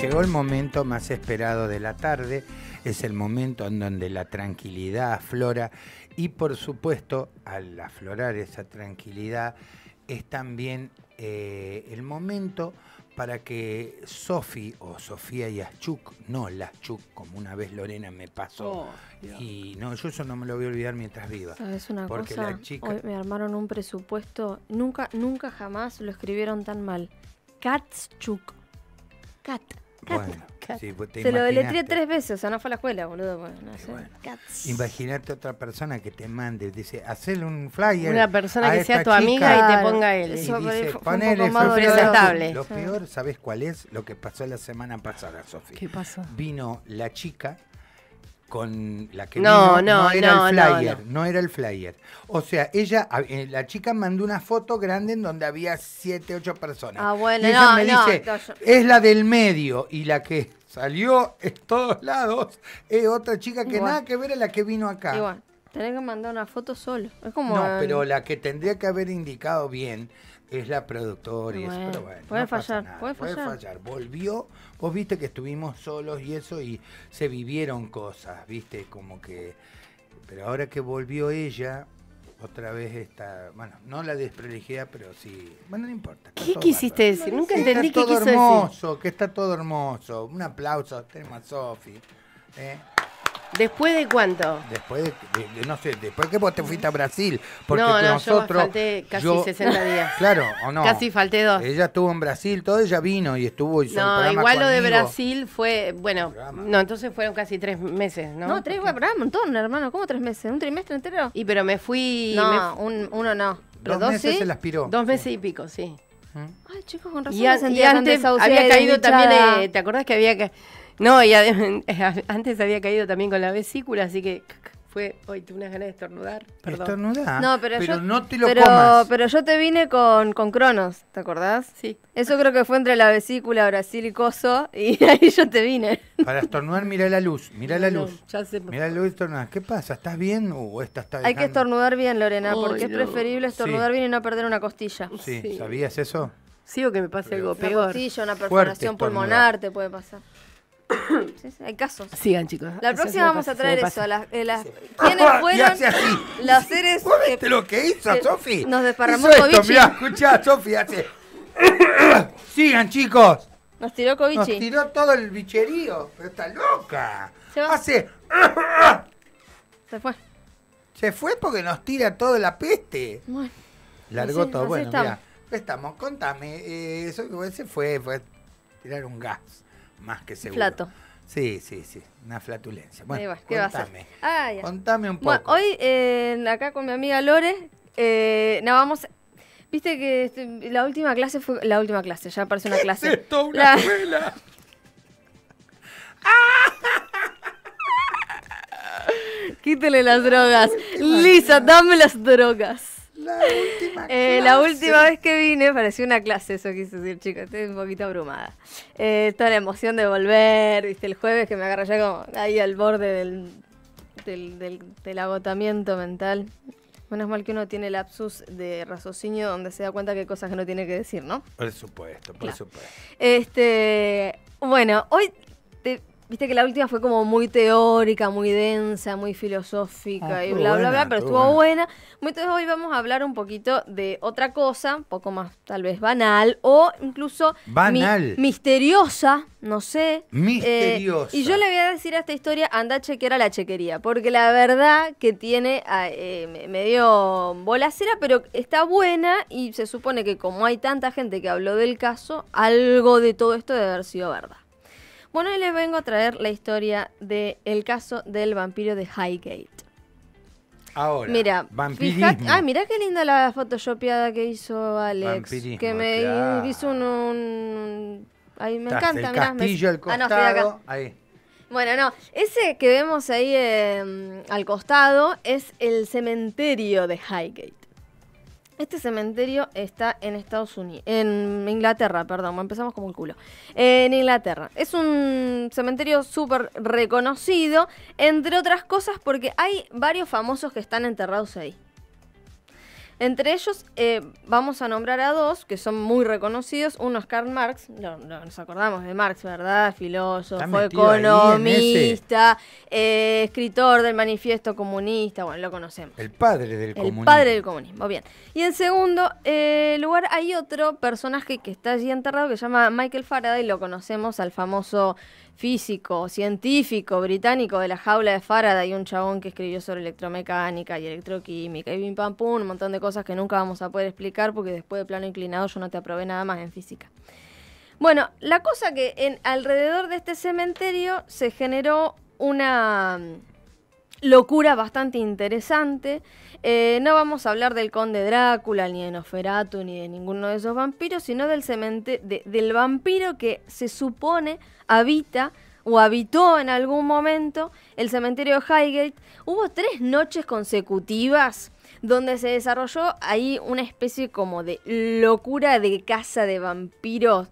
Llegó el momento más esperado de la tarde, es el momento en donde la tranquilidad aflora y por supuesto al aflorar esa tranquilidad es también eh, el momento para que Sofi o Sofía y Yaschuk, no laschuk, como una vez Lorena me pasó, oh, y no, yo eso no me lo voy a olvidar mientras viva. Ah, es una cosa? Hoy me armaron un presupuesto, nunca, nunca jamás lo escribieron tan mal. Katschuk. Kat. Bueno, pues, Se lo deletré tres veces, o sea, no fue a la escuela, boludo. Pues, otra persona que te mande, dice, hacerle un flyer. Una persona que sea tu amiga y te ponga él. Lo peor, ¿sabes cuál es? Lo que pasó la semana pasada, Sofía. ¿Qué pasó? Vino la chica con la que no, vino, no, era el flyer, no, era el flyer. O sea, ella, eh, la chica mandó una foto grande en donde había siete, ocho personas. Ah, bueno, ella me dice, es la del medio y la que salió en todos lados es otra chica que nada que ver a la que vino acá. Igual, tenés que mandar una foto solo. Es como. No, pero la que tendría que haber indicado bien es la productora y eso, pero bueno. Puede fallar, puede, fallar. Volvió, vos viste que estuvimos solos y eso, y se vivieron cosas, viste, como que. Pero ahora que volvió ella, otra vez está... bueno, no la desprolijidad, pero sí, bueno, no importa. ¿Qué quisiste decir? Nunca entendí qué quiso decir. Que está todo hermoso, que está todo hermoso. Un aplauso, tenemos a Sofi. ¿eh? ¿Después de cuánto? Después de, no sé, después que vos te fuiste a Brasil. Porque no, no, nosotros, yo falté casi 60 días. Claro, o no. Casi falté dos. Ella estuvo en Brasil, todo ella vino y estuvo y No, igual lo de Brasil fue, bueno, no, entonces fueron casi tres meses, ¿no? No, tres, bueno, un montón, hermano, ¿cómo tres meses? ¿Un trimestre entero? Y pero me fui... No, uno no. Los dos, meses se las piró. Dos meses y pico, sí. Ay, chicos, con razón y, y antes había caído también, eh, ¿te acordás que había que no, y antes había caído también con la vesícula, así que fue, hoy tuve unas ganas de estornudar. Perdón. No, pero, yo, no te lo Pero yo te vine con, Cronos, ¿te acordás? Sí. Eso creo que fue entre la vesícula, Brasil y Coso, y ahí yo te vine. Para estornudar, mira la luz, mira la luz. Mirá la luz y estornudar. ¿Qué pasa? ¿Estás bien o uh, esta Hay que estornudar bien, Lorena, porque es preferible estornudar bien y no perder una costilla. sí. ¿sabías eso? Sí, o que me pase algo una Costilla, una perforación pulmonar te puede pasar. hay casos. Sigan, chicos. La próxima vamos a traer eso. Eh, las, las, ¿Quiénes fueron los seres. ¿Vos viste lo que hizo, Sofi? Nos desparramó Covichi. Mirá, escuchá, Sofi hace. Sigan, chicos. Nos tiró Covichi. Nos tiró todo el bicherío. Pero está loca. Se Hace. Se fue. Se fue porque nos tira toda la peste. Bueno. Largó todo. bueno, mira. Estamos, contame. Eh, eso se fue, fue tirar un gas más que seguro. Flato. Sí, sí, sí, una flatulencia. Bueno, contame. Ah, contame un poco. hoy eh, acá con mi amiga Lore, eh, vamos... Viste que este, la última clase fue... La última clase, ya parece una clase. Es esto, una la... escuela! Quítale las drogas. Lisa, dame las drogas la última eh, La última vez que vine pareció una clase, eso quise decir, chicos. Estoy un poquito abrumada. Eh, toda la emoción de volver, viste, el jueves que me agarré ya como ahí al borde del, del, agotamiento mental. Menos mal que uno tiene lapsus de raciocinio donde se da cuenta que hay cosas que no tiene que decir, ¿no? Por supuesto, por supuesto. Este, bueno, hoy te, Viste que la última fue como muy teórica, muy densa, muy ah, filosófica y bla, bla, bla, pero estuvo buena. Entonces hoy vamos a hablar un poquito de otra cosa, poco más tal vez banal o incluso banal. misteriosa, no sé. Misteriosa. Eh, y yo le voy a decir a esta historia, anda a chequear a la chequería, porque la verdad que tiene ah, eh, medio bolacera, pero está buena y se supone que como hay tanta gente que habló del caso, algo de todo esto debe haber sido verdad. Bueno, hoy les vengo a traer la historia del caso del vampiro de Highgate. Ahora, mira, vampirismo. ah, mira qué linda la photoshopeada que hizo Alex. Vampirismo, que me hizo un, ahí me encanta, mira. castillo al costado, ah, no, ahí. Bueno, no, ese que vemos ahí em, al costado es el cementerio de Highgate. Este cementerio está en Estados Unidos, en Inglaterra, perdón, empezamos como el culo. en Inglaterra. Es un cementerio súper reconocido, entre otras cosas porque hay varios famosos que están enterrados ahí. Entre ellos eh, vamos a nombrar a dos que son muy reconocidos. Uno es Karl Marx, nos acordamos de Marx, ¿verdad? Filósofo, economista, eh, escritor del manifiesto comunista, bueno, lo conocemos. El padre del comunismo. El padre del comunismo, bien. Y en segundo eh, lugar hay otro personaje que está allí enterrado que se llama Michael Faraday, lo conocemos al famoso físico, científico británico de la jaula de Faraday, un chabón que escribió sobre electromecánica y electroquímica y un montón de cosas que nunca vamos a poder explicar porque después de plano inclinado yo no te aprobé nada más en física. Bueno, la cosa que en, alrededor de este cementerio se generó una mm, locura bastante interesante eh, no vamos a hablar del conde Drácula, ni de Nosferatu, ni de ninguno de esos vampiros, sino del, del vampiro que se supone habita o habitó en algún momento el cementerio Highgate. Hubo tres noches consecutivas donde se desarrolló ahí una especie como de locura de caza de vampiros.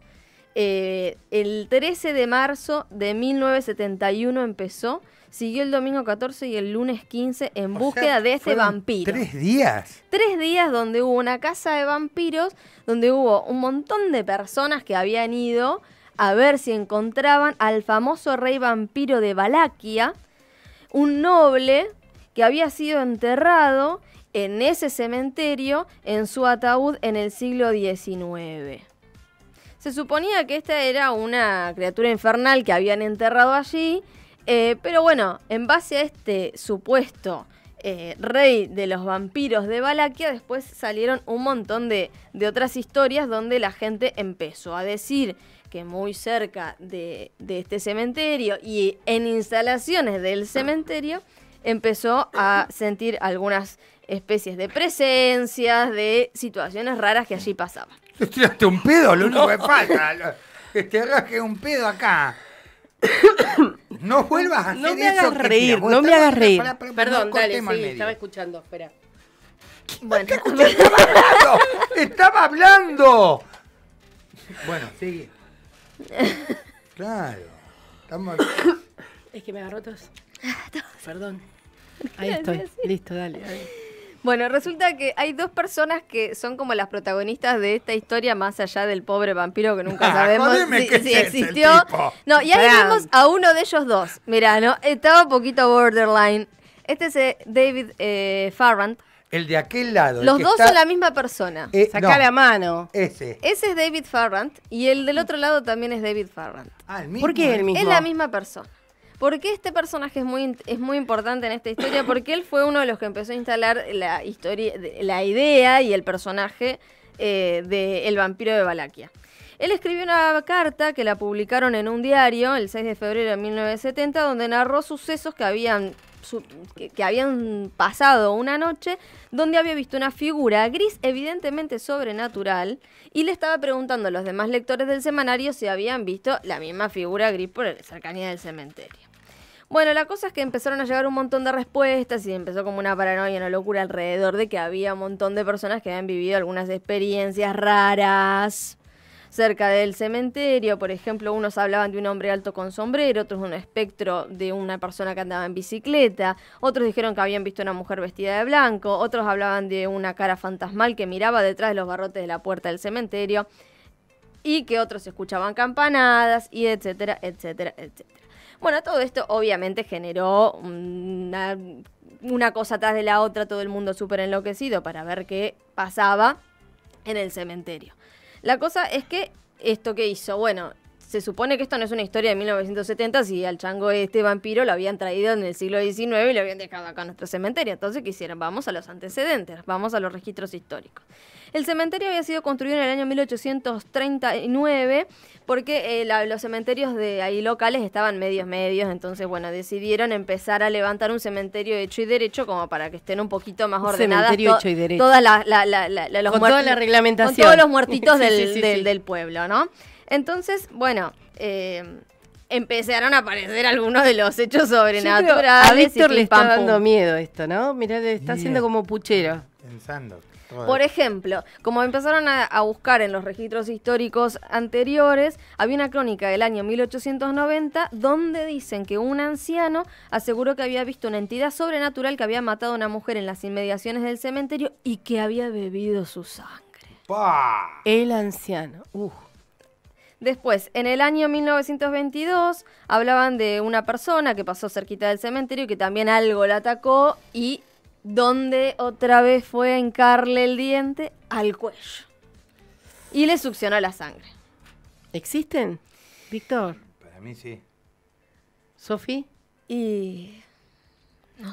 Eh, el 13 de marzo de 1971 empezó siguió el domingo 14 y el lunes 15 en búsqueda de este vampiro. Tres días. Tres días donde hubo una casa de vampiros, donde hubo un montón de personas que habían ido a ver si encontraban al famoso rey vampiro de Valaquia, un noble que había sido enterrado en ese cementerio en su ataúd en el siglo XIX. Se suponía que esta era una criatura infernal que habían enterrado allí eh, pero bueno, en base a este supuesto eh, rey de los vampiros de Valaquia, después salieron un montón de, otras historias donde la gente empezó a decir que muy cerca de, este cementerio y en instalaciones del cementerio empezó a sentir algunas especies de presencias, de situaciones raras que allí pasaban. ¿Te tiraste un pedo? Lo único que falta. Te que un pedo acá. No vuelvas a hacer no me hagas eso reír, no me hagas reír. Perdón, dale, sí, estaba escuchando, espera. Bueno, estaba hablando, estaba hablando. Bueno, sigue. Claro. Estamos Es que me agarró tos. Ah, Perdón. Ahí estoy. Listo, dale. Bueno, resulta que hay dos personas que son como las protagonistas de esta historia, más allá del pobre vampiro que nunca ah, sabemos si, existió. No, y ahí vemos a uno de ellos dos. Mirá, ¿no? Estaba un poquito borderline. Este es eh, David eh, Farrant. El de aquel lado. Los dos son la misma persona. Eh, Saca la mano. Ese. Ese es David Farrand y el del otro lado también es David Farrand. Ah, el mismo. ¿Por qué el eh. mismo? Es la misma persona. ¿Por qué este personaje es muy, es muy importante en esta historia? Porque él fue uno de los que empezó a instalar la, historia, la idea y el personaje eh, del vampiro de Valaquia. Él escribió una carta que la publicaron en un diario el 6 de febrero de 1970 donde narró sucesos que habían, que habían pasado una noche donde había visto una figura gris evidentemente sobrenatural y le estaba preguntando a los demás lectores del semanario si habían visto la misma figura gris por la cercanía del cementerio. Bueno, la cosa es que empezaron a llegar un montón de respuestas y empezó como una paranoia, una locura alrededor de que había un montón de personas que habían vivido algunas experiencias raras cerca del cementerio. Por ejemplo, unos hablaban de un hombre alto con sombrero, otros de un espectro de una persona que andaba en bicicleta, otros dijeron que habían visto una mujer vestida de blanco, otros hablaban de una cara fantasmal que miraba detrás de los barrotes de la puerta del cementerio y que otros escuchaban campanadas y etcétera, etcétera, etcétera. Bueno, todo esto obviamente generó una, cosa atrás de la otra, todo el mundo súper enloquecido para ver qué pasaba en el cementerio. La cosa es que esto que hizo, bueno, se supone que esto no es una historia de 1970, si al chango este vampiro lo habían traído en el siglo XIX y lo habían dejado acá en nuestro cementerio. Entonces, ¿qué hicieron? Vamos a los antecedentes, vamos a los registros históricos. El cementerio había sido construido en el año 1839 porque eh, los cementerios de ahí locales estaban medios medios, entonces, bueno, decidieron empezar a levantar un cementerio hecho y derecho como para que estén un poquito más ordenadas cementerio hecho y derecho. todas la, con toda la reglamentación. Con todos los muertitos del pueblo, ¿no? Entonces, bueno, eh, empezaron a aparecer algunos de los hechos sobrenaturales. a Víctor le está dando miedo esto, ¿no? Mirá, le está haciendo como puchero. Pensando. Por ejemplo, como empezaron a, buscar en los registros históricos anteriores, había una crónica del año 1890 donde dicen que un anciano aseguró que había visto una entidad sobrenatural que había matado a una mujer en las inmediaciones del cementerio y que había bebido su sangre. ¡Pah! El anciano. ¡uh! Después, en el año 1922, hablaban de una persona que pasó cerquita del cementerio y que también algo la atacó y donde otra vez fue a hincarle el diente al cuello. Y le succionó la sangre. ¿Existen? Víctor. Para mí sí. ¿Sofi? Y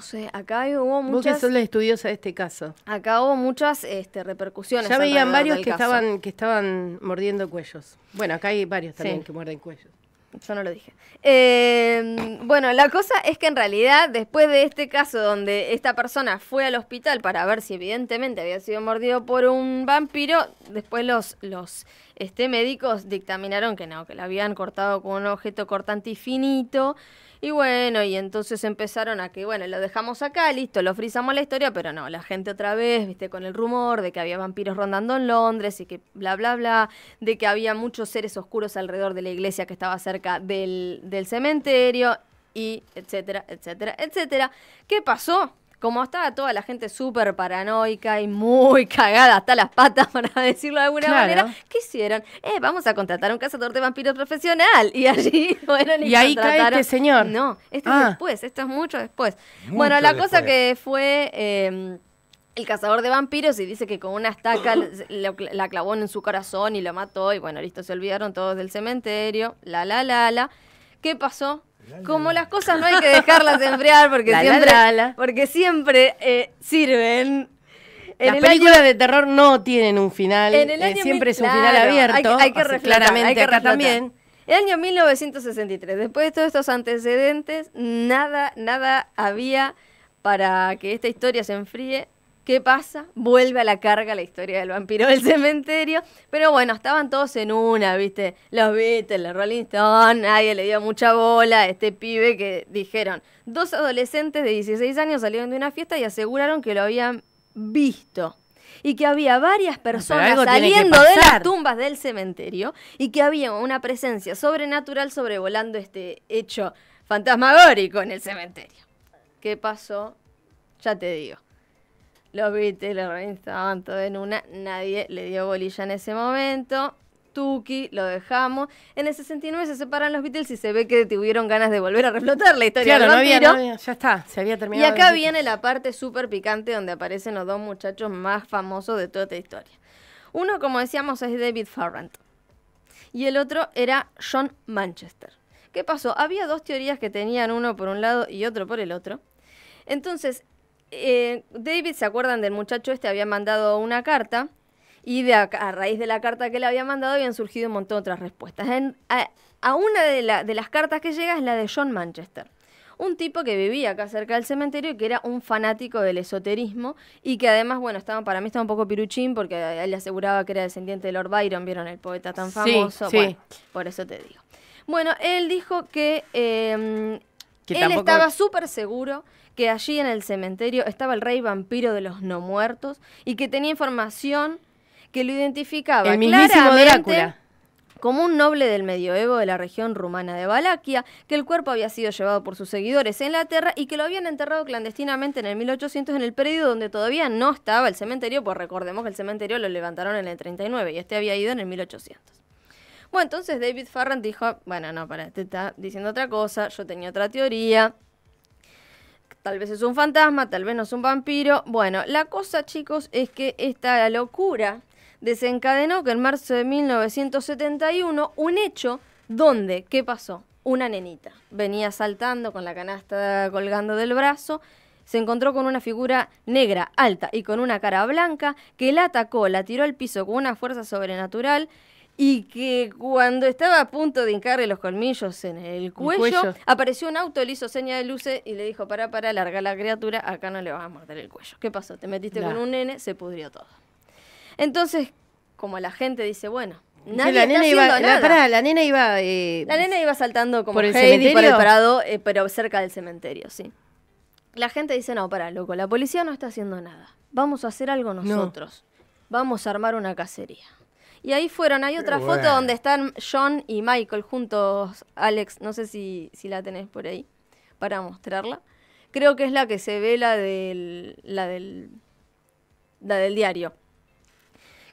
no sé, acá hubo muchas... Vos que este caso. Acá hubo muchas este, repercusiones. Ya veían varios que estaban, que estaban mordiendo cuellos. Bueno, acá hay varios también que muerden cuellos. Yo no lo dije. Em, bueno, la cosa es que en realidad, después de este caso donde esta persona fue al hospital para ver si evidentemente había sido mordido por un vampiro, después los, los este, médicos dictaminaron que no, que la habían cortado con un objeto cortante y finito. Y bueno, y entonces empezaron a que, bueno, lo dejamos acá, listo, lo frizamos la historia, pero no, la gente otra vez, viste, con el rumor de que había vampiros rondando en Londres y que bla, bla, bla, de que había muchos seres oscuros alrededor de la iglesia que estaba cerca del, del cementerio y etcétera, etcétera, etcétera. ¿Qué pasó? como estaba toda la gente súper paranoica y muy cagada hasta las patas, para decirlo de alguna manera, ¿qué hicieron? Eh, vamos a contratar a un cazador de vampiros profesional. Y allí fueron y, ¿Y ahí este señor. No, esto es ah. después, esto es mucho después. bueno, la cosa que fue... Em, el cazador de vampiros y dice que con una estaca la, la clavó en su corazón y lo mató y bueno, listo, se olvidaron todos del cementerio, la, la, la, la. ¿Qué pasó? Como las cosas no hay que dejarlas enfriar porque siempre, eh, sirven. En Las películas de terror no tienen un final, eh, siempre es un final abierto. Hay, que también. El año 1963, después de todos estos antecedentes, nada, nada había para que esta historia se enfríe ¿Qué pasa? Vuelve a la carga la historia del vampiro del cementerio. Pero bueno, estaban todos en una, ¿viste? Los Beatles, los Rolling Stone, nadie le dio mucha bola a este pibe que dijeron. Dos adolescentes de 16 años salieron de una fiesta y aseguraron que lo habían visto y que había varias personas saliendo de las tumbas del cementerio y que había una presencia sobrenatural sobrevolando este hecho fantasmagórico en el cementerio. ¿Qué pasó? Ya te digo. Los Beatles lo estaban todo en una, nadie le dio bolilla en ese momento. Tuki, lo dejamos. En el 69 se separan los Beatles y se ve que tuvieron ganas de volver a reflotar la historia claro, ya está, se había terminado. Y acá viene la parte súper picante donde aparecen los dos muchachos más famosos de toda esta historia. Uno, como decíamos, es David Farrant. Y el otro era John Manchester. ¿Qué pasó? Había dos teorías que tenían uno por un lado y otro por el otro. Entonces, eh, David, ¿se acuerdan del muchacho este? Había mandado una carta y de a, raíz de la carta que le había mandado habían surgido un montón de otras respuestas. En, a, una de, las cartas que llega es la de John Manchester un tipo que vivía acá cerca del cementerio y que era un fanático del esoterismo y que además, bueno, estaba, para mí estaba un poco piruchín porque él le aseguraba que era descendiente de Lord Byron, ¿vieron el poeta tan famoso? por eso te digo. Bueno, él dijo que em, él estaba súper seguro que allí en el cementerio estaba el rey vampiro de los no muertos y que tenía información que lo identificaba como un noble del medioevo de la región rumana de Valaquia, que el cuerpo había sido llevado por sus seguidores en la tierra y que lo habían enterrado clandestinamente en el 1800 en el predio donde todavía no estaba el cementerio, pues recordemos que el cementerio lo levantaron en el 39 y este había ido en el 1800. Bueno, entonces David Farrand dijo, bueno, no, para, te está diciendo otra cosa, yo tenía otra teoría. Tal vez es un fantasma, tal vez no es un vampiro. Bueno, la cosa, chicos, es que esta locura desencadenó que en marzo de 1971 un hecho donde, ¿qué pasó? Una nenita venía saltando con la canasta colgando del brazo, se encontró con una figura negra, alta y con una cara blanca que la atacó, la tiró al piso con una fuerza sobrenatural y que cuando estaba a punto de hincarle los colmillos en el cuello, apareció un auto, le hizo seña de luces y le dijo, para, para, larga la criatura, acá no le vas a morder el cuello. ¿Qué pasó? Te metiste con un nene, se pudrió todo. Entonces, como la gente dice, bueno, Nadie la, nena iba, eh, la, nena iba, la, iba. saltando como por el, parado, eh, pero cerca del cementerio, sí. La gente dice, no, para, loco, la policía no está haciendo nada. Vamos a hacer algo nosotros. Vamos a armar una cacería. Y ahí fueron, hay otra foto donde están John y Michael juntos, Alex, no sé si, la tenés por ahí, para mostrarla. Creo que es la que se ve la del, la del, la del diario.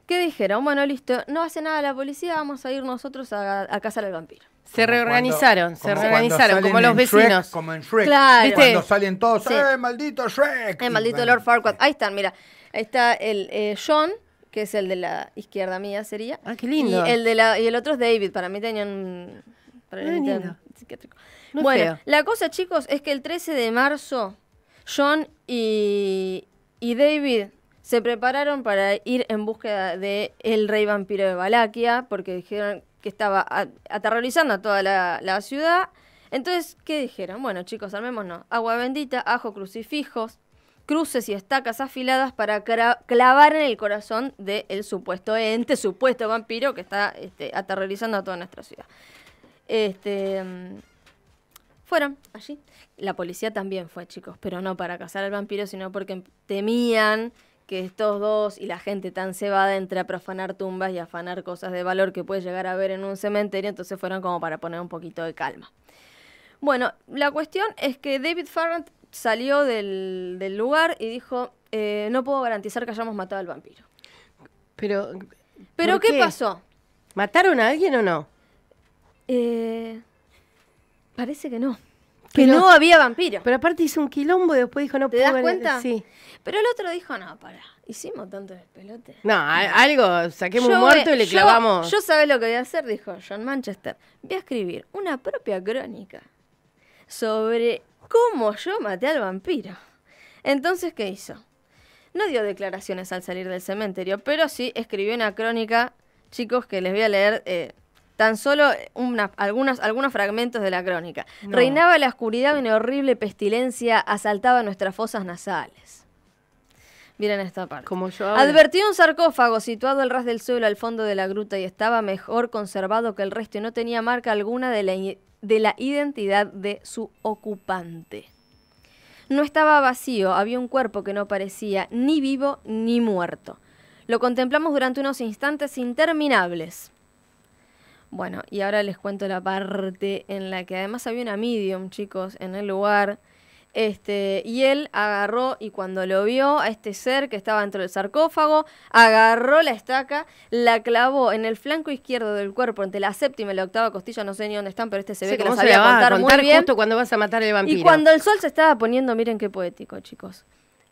¿Qué dijeron? Bueno, listo, no hace nada la policía, vamos a ir nosotros a, a cazar al vampiro. Se reorganizaron, se reorganizaron, como los vecinos. como en Shrek. Claro. ¿Viste? Cuando salen todos, ¡eh, maldito Shrek! El eh, maldito Lord Farquaad. Ahí están, mira. Ahí está el eh, John que es el de la izquierda mía sería. Ah, qué lindo. Y el, de la, y el otro es David, para mí tenían... Para el ah, psiquiátrico. bueno, la cosa chicos es que el 13 de marzo John y, David se prepararon para ir en búsqueda de el rey vampiro de Valaquia porque dijeron que estaba aterrorizando a toda la, la ciudad. Entonces, ¿qué dijeron? Bueno chicos, armémonos. Agua bendita, ajo, crucifijos cruces y estacas afiladas para clavar en el corazón del supuesto ente, supuesto vampiro que está este, aterrorizando a toda nuestra ciudad. Este, mm, fueron allí. La policía también fue, chicos, pero no para cazar al vampiro, sino porque temían que estos dos y la gente tan cebada entre a profanar tumbas y afanar cosas de valor que puede llegar a ver en un cementerio, entonces fueron como para poner un poquito de calma. Bueno, la cuestión es que David Farrant salió del, lugar y dijo, eh, no puedo garantizar que hayamos matado al vampiro. Pero... ¿Pero qué, pasó? ¿Mataron a alguien o no? Eh, parece que no. Que no había vampiro. Pero aparte hizo un quilombo y después dijo, no puedo... das cuenta? Sí. Pero el otro dijo, no, para, hicimos tanto pelote No, algo, saquemos un muerto y le clavamos. Yo sabes lo que voy a hacer, dijo John Manchester. Voy a escribir una propia crónica sobre ¿Cómo yo maté al vampiro? Entonces, ¿qué hizo? No dio declaraciones al salir del cementerio, pero sí escribió una crónica, chicos, que les voy a leer eh, tan solo algunos fragmentos de la crónica. Reinaba la oscuridad una horrible pestilencia, asaltaba nuestras fosas nasales. Miren esta parte. Como Advertí un sarcófago situado al ras del suelo al fondo de la gruta y estaba mejor conservado que el resto y no tenía marca alguna de la de la identidad de su ocupante. No estaba vacío, había un cuerpo que no parecía ni vivo ni muerto. Lo contemplamos durante unos instantes interminables. Bueno, y ahora les cuento la parte en la que además había una medium, chicos, en el lugar este, y él agarró y cuando lo vio a este ser que estaba dentro del sarcófago, agarró la estaca, la clavó en el flanco izquierdo del cuerpo, entre la séptima y la octava costilla, no sé ni dónde están, pero este se ve que lo sabía contar, muy bien. cuando vas a matar el vampiro. Y cuando el sol se estaba poniendo, miren qué poético, chicos.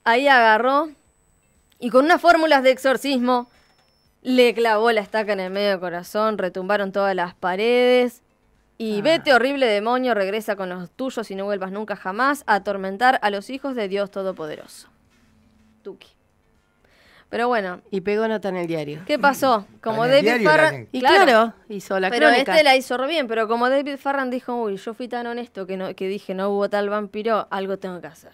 Ahí agarró y con unas fórmulas de exorcismo le clavó la estaca en el medio del corazón, retumbaron todas las paredes y ah. vete, horrible demonio, regresa con los tuyos y no vuelvas nunca jamás a atormentar a los hijos de Dios Todopoderoso. Tuki. Pero bueno. Y pegó nota en el diario. ¿Qué pasó? Como David Farran. Y claro, hizo la crónica. Pero este la hizo bien, pero como David Farran dijo, uy, yo fui tan honesto que, no, que dije no hubo tal vampiro, algo tengo que hacer.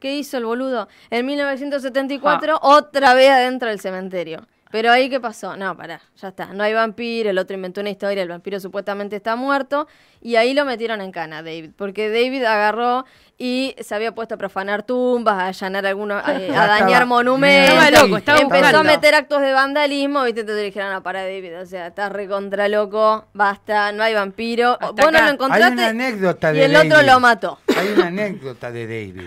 ¿Qué hizo el boludo? En 1974, otra vez adentro del cementerio. Pero ahí, ¿qué pasó? No, pará, ya está. No hay vampiro, el otro inventó una historia, el vampiro supuestamente está muerto. Y ahí lo metieron en cana, David. Porque David agarró y se había puesto a profanar tumbas, a allanar algunos, a, dañar monumentos. Empezó a meter actos de vandalismo, ¿viste? te dijeron, no, para David, o sea, estás recontra loco, basta, no hay vampiro. no lo encontraste. Hay una anécdota de y el otro lo mató. Hay una anécdota de David.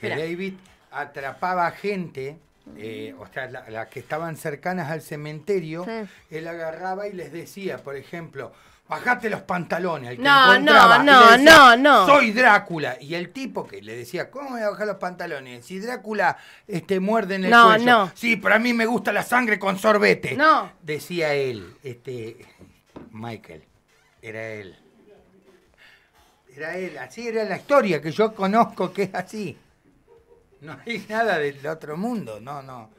Que David atrapaba gente eh, o sea, las que estaban cercanas al cementerio, él agarraba y les decía, por ejemplo, bajate los pantalones. Al que no, no, no, no, no. Soy Drácula. Y el tipo que le decía, ¿cómo voy a bajar los pantalones? Si Drácula este, muerde en el no, cuello. Sí, pero a mí me gusta la sangre con sorbete. No. Decía él, este, Michael, era él. Era él, así era la historia que yo conozco que es así. No hay nada del otro mundo, no, no.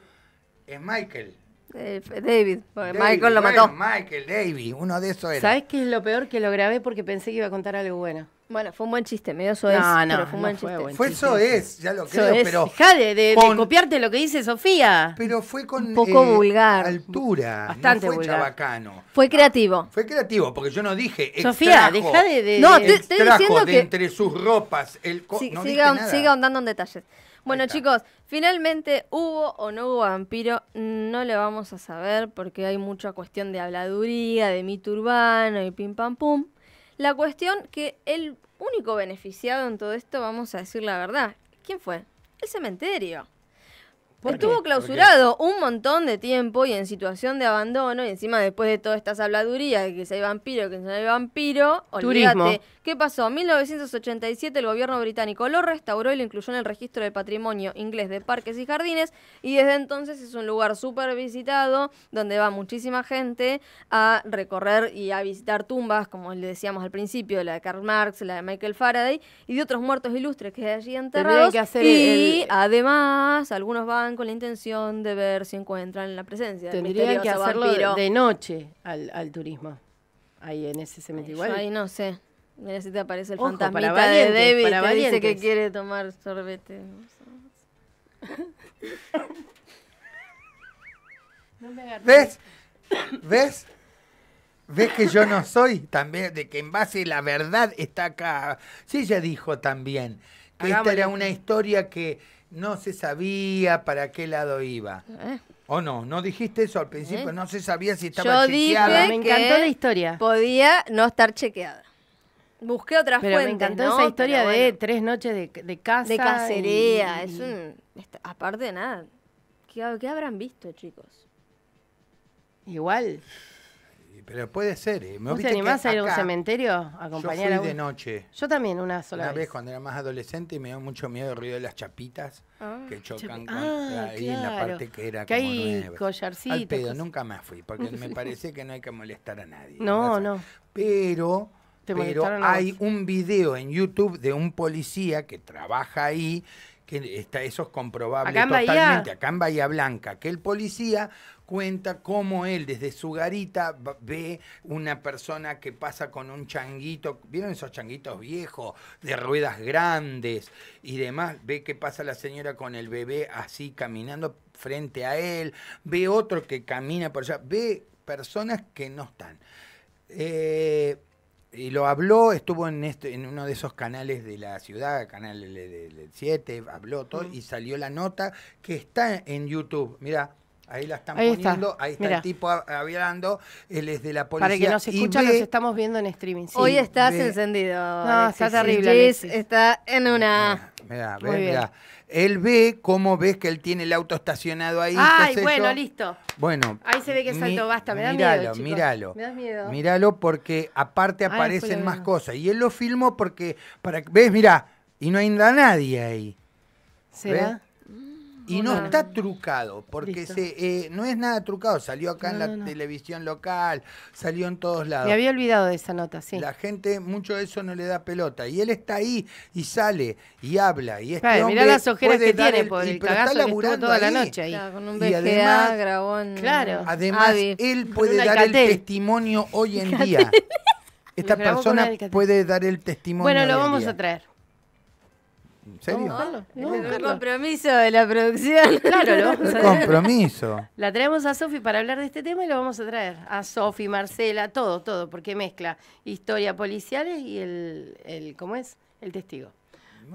Es Michael. Eh, David, Michael lo mató. Michael, David, uno de esos era. ¿Sabes qué es lo peor? Que lo grabé porque pensé que iba a contar algo bueno. Bueno, fue un buen chiste, medio soez. No, no, pero fue un buen chiste. fue soez, ya lo creo, pero. Dejá de, copiarte lo que dice Sofía. Pero fue con. poco eh, vulgar. Altura. Bastante no fue chabacano. Fue creativo. Ah, fue creativo, porque yo no dije. Sofía, deja de. no, estoy diciendo que. Entre sus ropas, el. Co... siga, siga ahondando en detalles. Bueno, chicos, finalmente hubo o no hubo vampiro, no le vamos a saber porque hay mucha cuestión de habladuría, de mito urbano y pim pam pum. La cuestión que el único beneficiado en todo esto, vamos a decir la verdad, ¿quién fue? El cementerio. Pues estuvo clausurado un montón de tiempo y en situación de abandono, y encima después de todas estas habladurías de que si hay vampiro, que no hay vampiro, olvídate. ¿Qué pasó? En 1987 el gobierno británico lo restauró y lo incluyó en el registro del patrimonio inglés de parques y jardines, y desde entonces es un lugar súper visitado, donde va muchísima gente a recorrer y a visitar tumbas, como le decíamos al principio, la de Karl Marx, la de Michael Faraday, y de otros muertos ilustres que allí enterrados. y además, algunos van con la intención de ver si encuentran la presencia Tendrían que hacerlo de noche al, al, turismo, ahí en ese cementerio. Ahí no sé. Mira si te aparece el fantasma. fantasmita de David para dice que quiere tomar sorbete. ¿Ves? ¿Ves? ¿Ves que yo no soy también? De que en base a la verdad está acá. Sí, ella dijo también que esta era una historia que no se sabía para qué lado iba. ¿Eh? ¿O no? ¿No dijiste eso al principio? ¿Eh? No se sabía si estaba Yo chequeada. Dije me encantó la historia. Podía no estar chequeada. Busqué otras Me encantó esa historia de tres noches de, de De cacería. Es un, aparte de nada. ¿Qué habrán visto, chicos? Igual pero puede ser. ¿eh? me te animás a ir a un cementerio a acompañar yo fui de noche. Yo también, una sola una vez. cuando era más adolescente y me dio mucho miedo el ruido de las chapitas ah, que chocan ah, ahí en la parte que era que como hay nueva. collarcitos. Al pedo, nunca más fui, porque me parece que no hay que molestar a nadie. No, no. no. Pero pero hay un video en YouTube de un policía que trabaja ahí está, eso es comprobable totalmente, acá en Bahía Blanca, que el policía cuenta cómo él desde su garita ve una persona que pasa con un changuito, ¿vieron esos changuitos viejos de ruedas grandes y demás? Ve que pasa la señora con el bebé así caminando frente a él, ve otro que camina por allá, ve personas que no están. Eh, y lo habló, estuvo en, este, en uno de esos canales de la ciudad, canal del 7, habló todo, y salió la nota que está en YouTube. Mira, Ahí la están poniendo, ahí está el tipo hablando, él es de la policía. Para que nos escuchen, nos estamos viendo en streaming. Hoy estás encendido. No, está terrible. está en una. Mira, mirá, Él ve cómo ves que él tiene el auto estacionado ahí. Ay, bueno, listo. Bueno. Ahí se ve que salto, basta, me da míralo, miedo. Míralo, Me da miedo. Míralo porque aparte aparecen más cosas. Y él lo filmó porque, para, ves, mirá, y no hay nadie ahí. ¿Será? ¿Ves? Y no está trucado, porque se, eh, no es nada trucado. Salió acá en la televisión local, salió en todos lados. Me había olvidado de esa nota, sí. La gente, mucho de eso no le da pelota. Y él está ahí y sale y habla. Y es este mirá las ojeras que tiene, por el y, está laburando toda la noche ahí. y además, claro, además él puede dar el testimonio hoy en día. Esta persona puede dar el testimonio. Bueno, lo vamos a traer. ¿En serio? el compromiso de la producción. Claro, compromiso. La traemos a Sofi para hablar de este tema y lo vamos a traer. A Sofi, Marcela, todo, todo, porque mezcla historia policiales y el, ¿cómo es? El testigo.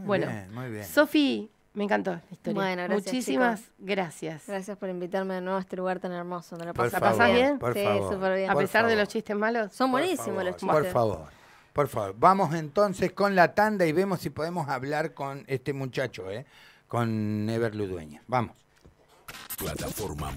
bueno, bien, muy bien. Sofi, me encantó la historia. Muchísimas gracias. Gracias por invitarme de nuevo a este lugar tan hermoso. la pasás bien? sí, súper bien. A pesar de los chistes malos. Son buenísimos los chistes. Por favor. Por favor, vamos entonces con la tanda y vemos si podemos hablar con este muchacho, ¿eh? con Ever Ludueña. Vamos. Plataforma